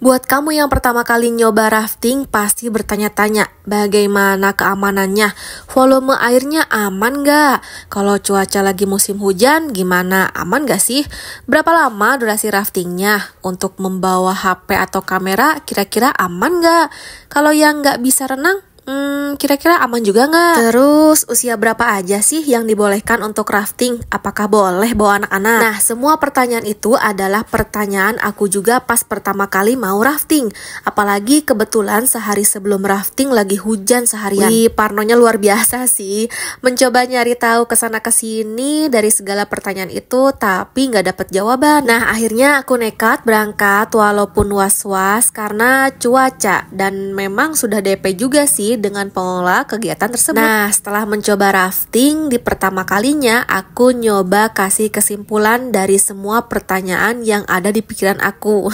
Buat kamu yang pertama kali nyoba rafting, pasti bertanya-tanya bagaimana keamanannya. Volume airnya aman gak? Kalau cuaca lagi musim hujan, gimana? Aman gak sih? Berapa lama durasi raftingnya? Untuk membawa HP atau kamera, kira-kira aman gak? Kalau yang gak bisa renang, Hmm, kira-kira aman juga nggak? Terus, usia berapa aja sih yang dibolehkan untuk rafting? Apakah boleh bawa anak-anak? Nah, semua pertanyaan itu adalah pertanyaan aku juga pas pertama kali mau rafting. Apalagi kebetulan sehari sebelum rafting lagi hujan seharian. Wih, parnonya luar biasa sih. Mencoba nyari tahu kesana kesini dari segala pertanyaan itu, tapi nggak dapet jawaban. Nah, akhirnya aku nekat berangkat walaupun was-was karena cuaca. Dan memang sudah DP juga sih dengan pengelola kegiatan tersebut. Nah, setelah mencoba rafting di pertama kalinya, aku nyoba kasih kesimpulan dari semua pertanyaan yang ada di pikiran aku.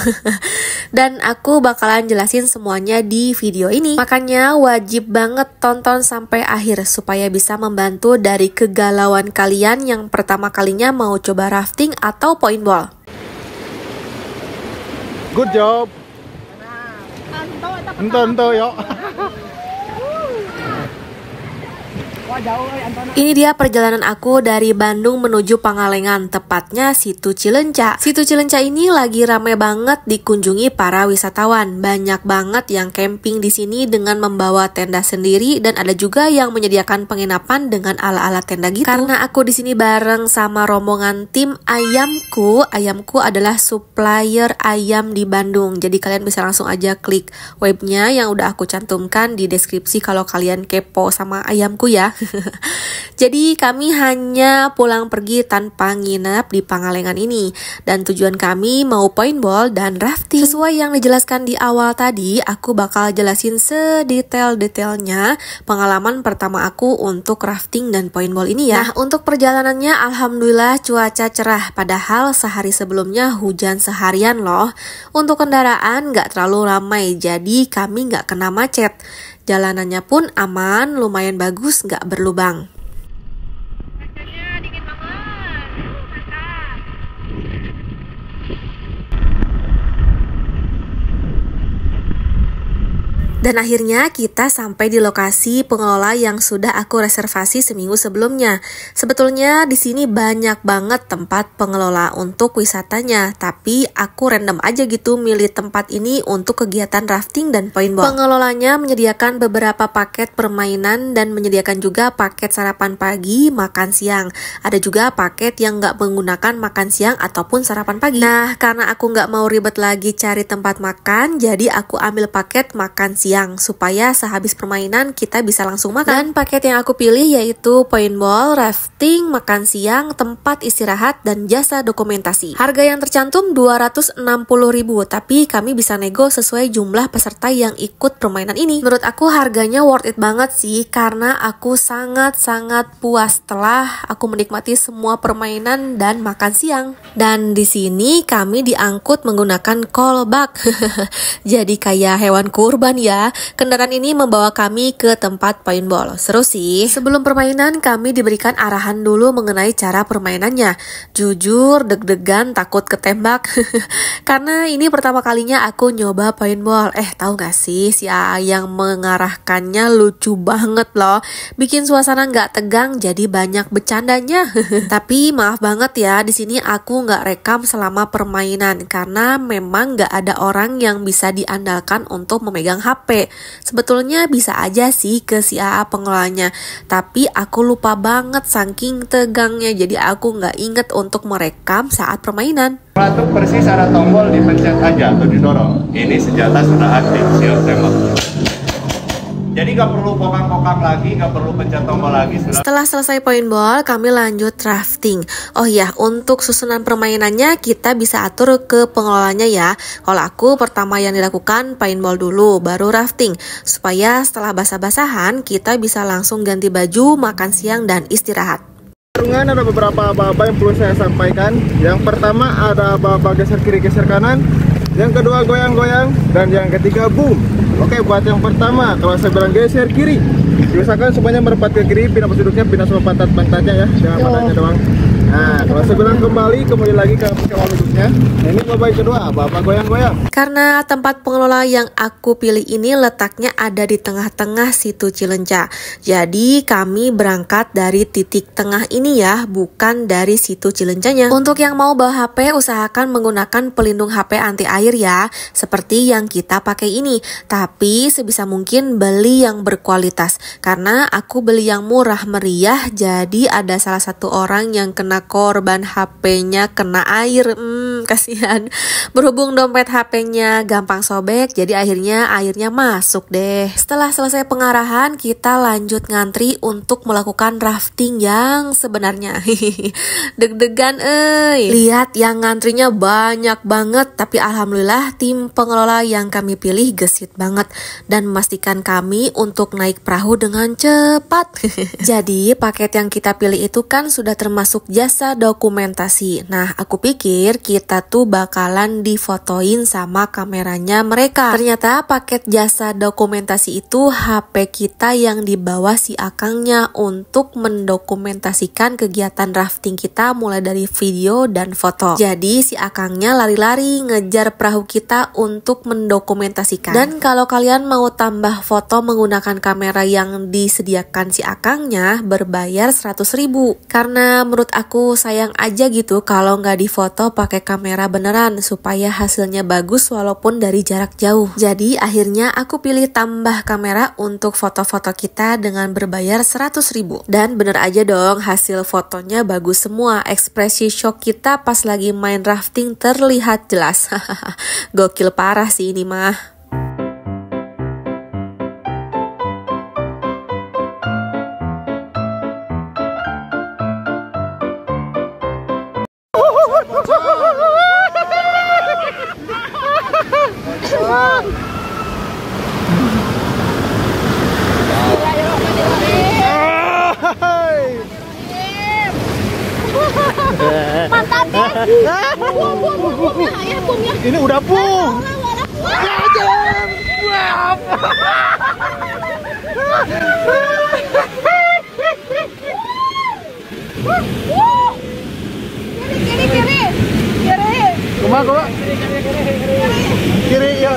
Dan aku bakalan jelasin semuanya di video ini. Makanya wajib banget tonton sampai akhir supaya bisa membantu dari kegalauan kalian yang pertama kalinya mau coba rafting atau ball. Good job. Nah, entah, entah, yo. Ini dia perjalanan aku dari Bandung menuju Pangalengan, tepatnya Situ Cilenca. Situ Cilenca ini lagi ramai banget dikunjungi para wisatawan. Banyak banget yang camping di sini dengan membawa tenda sendiri dan ada juga yang menyediakan penginapan dengan ala-ala tenda gitu. Karena aku di sini bareng sama rombongan tim Ayamku. Ayamku adalah supplier ayam di Bandung. Jadi kalian bisa langsung aja klik webnya yang udah aku cantumkan di deskripsi kalau kalian kepo sama Ayamku ya. Jadi kami hanya pulang pergi tanpa nginap di Pangalengan ini dan tujuan kami mau point ball dan rafting. Sesuai yang dijelaskan di awal tadi, aku bakal jelasin sedetail-detailnya pengalaman pertama aku untuk rafting dan point ball ini ya. Nah, untuk perjalanannya alhamdulillah cuaca cerah padahal sehari sebelumnya hujan seharian loh. Untuk kendaraan nggak terlalu ramai jadi kami nggak kena macet. Jalanannya pun aman, lumayan bagus, nggak berlubang. Dan akhirnya kita sampai di lokasi pengelola yang sudah aku reservasi seminggu sebelumnya. Sebetulnya di sini banyak banget tempat pengelola untuk wisatanya, tapi aku random aja gitu milih tempat ini untuk kegiatan rafting dan paintball. Pengelolanya menyediakan beberapa paket permainan dan menyediakan juga paket sarapan pagi, makan siang. Ada juga paket yang nggak menggunakan makan siang ataupun sarapan pagi. Nah, karena aku nggak mau ribet lagi cari tempat makan, jadi aku ambil paket makan siang siang supaya sehabis permainan kita bisa langsung makan. Dan paket yang aku pilih yaitu point ball rafting, makan siang, tempat istirahat, dan jasa dokumentasi. Harga yang tercantum 260.000 tapi kami bisa nego sesuai jumlah peserta yang ikut permainan ini. Menurut aku harganya worth it banget sih karena aku sangat-sangat puas telah aku menikmati semua permainan dan makan siang. Dan di sini kami diangkut menggunakan kolbak. Jadi kayak hewan kurban ya kendaraan ini membawa kami ke tempat paintball. Seru sih. Sebelum permainan, kami diberikan arahan dulu mengenai cara permainannya. Jujur, deg-degan, takut ketembak. Karena ini pertama kalinya aku nyoba paintball. Eh, tahu gak sih si AA yang mengarahkannya lucu banget loh. Bikin suasana nggak tegang, jadi banyak bercandanya. Tapi maaf banget ya, di sini aku nggak rekam selama permainan karena memang nggak ada orang yang bisa diandalkan untuk memegang HP. HP. Sebetulnya bisa aja sih ke si AA pengelolanya, tapi aku lupa banget saking tegangnya jadi aku nggak inget untuk merekam saat permainan. Itu persis ada tombol dipencet aja atau didorong. Ini senjata sudah aktif, siap tembak. Jadi nggak perlu kokang-kokang lagi, nggak perlu pencet tombol lagi. Setelah selesai poin ball, kami lanjut drafting. Oh ya, untuk susunan permainannya kita bisa atur ke pengelolanya ya. Kalau aku pertama yang dilakukan poin ball dulu, baru rafting. Supaya setelah basah-basahan, kita bisa langsung ganti baju, makan siang, dan istirahat. Perungan ada beberapa apa-apa yang perlu saya sampaikan. Yang pertama ada aba geser kiri geser kanan, yang kedua goyang-goyang, dan yang ketiga boom. Oke, buat yang pertama, kalau saya bilang geser kiri, diusahakan semuanya merapat ke kiri, pindah posisinya, pindah semua pantat pantatnya ya, jangan pantatnya doang. Nah, kalau sebulan kembali, kembali lagi ke pokemon khususnya. Nah, ini bapak kedua, bapak goyang-goyang. Karena tempat pengelola yang aku pilih ini letaknya ada di tengah-tengah situ Cilenca. Jadi kami berangkat dari titik tengah ini ya, bukan dari situ Cilencanya. Untuk yang mau bawa HP, usahakan menggunakan pelindung HP anti air ya, seperti yang kita pakai ini. Tapi sebisa mungkin beli yang berkualitas, karena aku beli yang murah meriah, jadi ada salah satu orang yang kena karena korban HP-nya kena air. Hmm, kasihan. Berhubung dompet HP-nya gampang sobek, jadi akhirnya airnya masuk deh. Setelah selesai pengarahan, kita lanjut ngantri untuk melakukan rafting yang sebenarnya deg-degan eh lihat yang ngantrinya banyak banget tapi alhamdulillah tim pengelola yang kami pilih gesit banget dan memastikan kami untuk naik perahu dengan cepat jadi paket yang kita pilih itu kan sudah termasuk jasa jasa dokumentasi. Nah, aku pikir kita tuh bakalan difotoin sama kameranya mereka. Ternyata paket jasa dokumentasi itu HP kita yang dibawa si akangnya untuk mendokumentasikan kegiatan rafting kita mulai dari video dan foto. Jadi si akangnya lari-lari ngejar perahu kita untuk mendokumentasikan. Dan kalau kalian mau tambah foto menggunakan kamera yang disediakan si akangnya berbayar 100 ribu. Karena menurut aku aku sayang aja gitu kalau nggak difoto pakai kamera beneran supaya hasilnya bagus walaupun dari jarak jauh. Jadi akhirnya aku pilih tambah kamera untuk foto-foto kita dengan berbayar 100 ribu. Dan bener aja dong hasil fotonya bagus semua. Ekspresi shock kita pas lagi main rafting terlihat jelas. Gokil parah sih ini mah. Ini udah pung. Kiri, kiri, kiri, kiri, Ini udah kiri, kiri, kiri, Kiri, kiri, kiri. kiri, kiri, Kiri, kiri,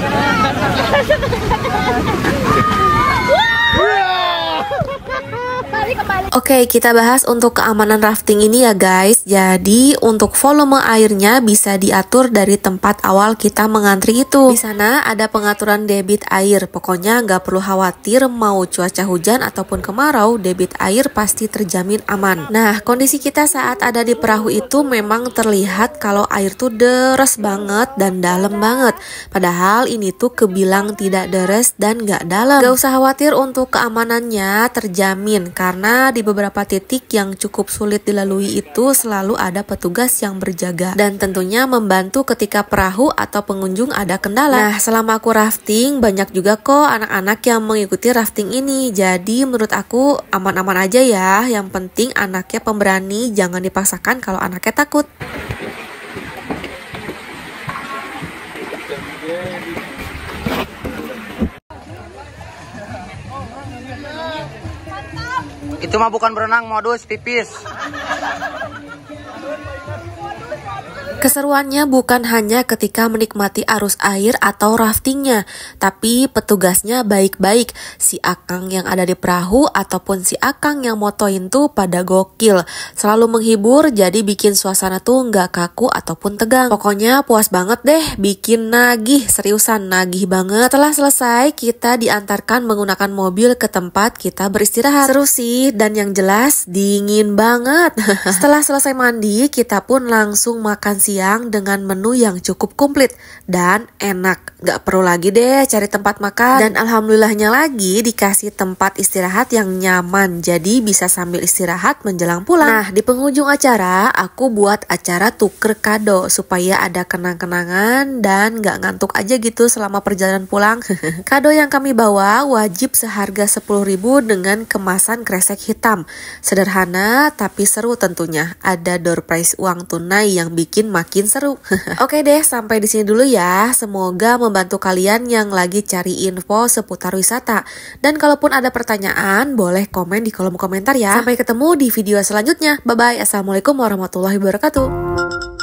Tarik Oke, okay, kita bahas untuk keamanan rafting ini ya guys. Jadi, untuk volume airnya bisa diatur dari tempat awal kita mengantri itu. Di sana ada pengaturan debit air. Pokoknya nggak perlu khawatir mau cuaca hujan ataupun kemarau, debit air pasti terjamin aman. Nah, kondisi kita saat ada di perahu itu memang terlihat kalau air tuh deres banget dan dalam banget. Padahal ini tuh kebilang tidak deres dan nggak dalam. Gak usah khawatir untuk keamanannya terjamin karena di beberapa titik yang cukup sulit dilalui itu selalu ada petugas yang berjaga dan tentunya membantu ketika perahu atau pengunjung ada kendala. Nah, selama aku rafting banyak juga kok anak-anak yang mengikuti rafting ini. Jadi menurut aku aman-aman aja ya. Yang penting anaknya pemberani, jangan dipaksakan kalau anaknya takut. Itu mah bukan berenang modus pipis. Keseruannya bukan hanya ketika menikmati arus air atau raftingnya, tapi petugasnya baik-baik. Si Akang yang ada di perahu ataupun si Akang yang motoin tuh pada gokil. Selalu menghibur jadi bikin suasana tuh nggak kaku ataupun tegang. Pokoknya puas banget deh, bikin nagih, seriusan nagih banget. Setelah selesai, kita diantarkan menggunakan mobil ke tempat kita beristirahat. Seru sih, dan yang jelas dingin banget. Setelah selesai mandi, kita pun langsung makan siang siang dengan menu yang cukup komplit dan enak. Gak perlu lagi deh cari tempat makan. Dan alhamdulillahnya lagi dikasih tempat istirahat yang nyaman. Jadi bisa sambil istirahat menjelang pulang. Nah di penghujung acara aku buat acara tuker kado supaya ada kenang-kenangan dan gak ngantuk aja gitu selama perjalanan pulang. kado yang kami bawa wajib seharga 10.000 dengan kemasan kresek hitam. Sederhana tapi seru tentunya. Ada door prize uang tunai yang bikin makin seru. Oke deh, sampai di sini dulu ya. Semoga membantu kalian yang lagi cari info seputar wisata. Dan kalaupun ada pertanyaan, boleh komen di kolom komentar ya. Sampai ketemu di video selanjutnya. Bye-bye. Assalamualaikum warahmatullahi wabarakatuh.